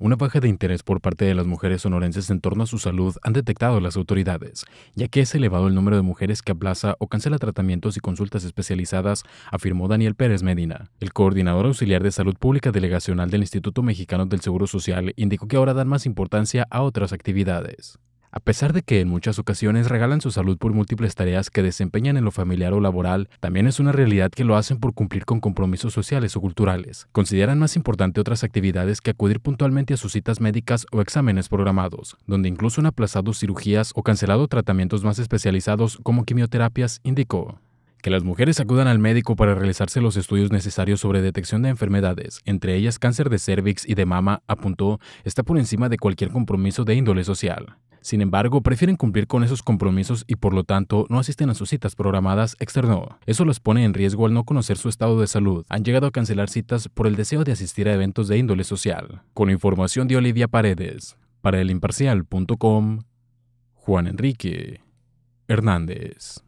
Una baja de interés por parte de las mujeres sonorenses en torno a su salud han detectado las autoridades, ya que es elevado el número de mujeres que aplaza o cancela tratamientos y consultas especializadas, afirmó Daniel Pérez Medina. El coordinador auxiliar de salud pública delegacional del Instituto Mexicano del Seguro Social indicó que ahora dan más importancia a otras actividades. A pesar de que en muchas ocasiones regalan su salud por múltiples tareas que desempeñan en lo familiar o laboral, también es una realidad que lo hacen por cumplir con compromisos sociales o culturales. Consideran más importante otras actividades que acudir puntualmente a sus citas médicas o exámenes programados, donde incluso han aplazado cirugías o cancelado tratamientos más especializados como quimioterapias, indicó. Que las mujeres acudan al médico para realizarse los estudios necesarios sobre detección de enfermedades, entre ellas cáncer de cervix y de mama, apuntó, está por encima de cualquier compromiso de índole social. Sin embargo, prefieren cumplir con esos compromisos y por lo tanto no asisten a sus citas programadas externo. Eso los pone en riesgo al no conocer su estado de salud. Han llegado a cancelar citas por el deseo de asistir a eventos de índole social. Con información de Olivia Paredes, para el Juan Enrique Hernández.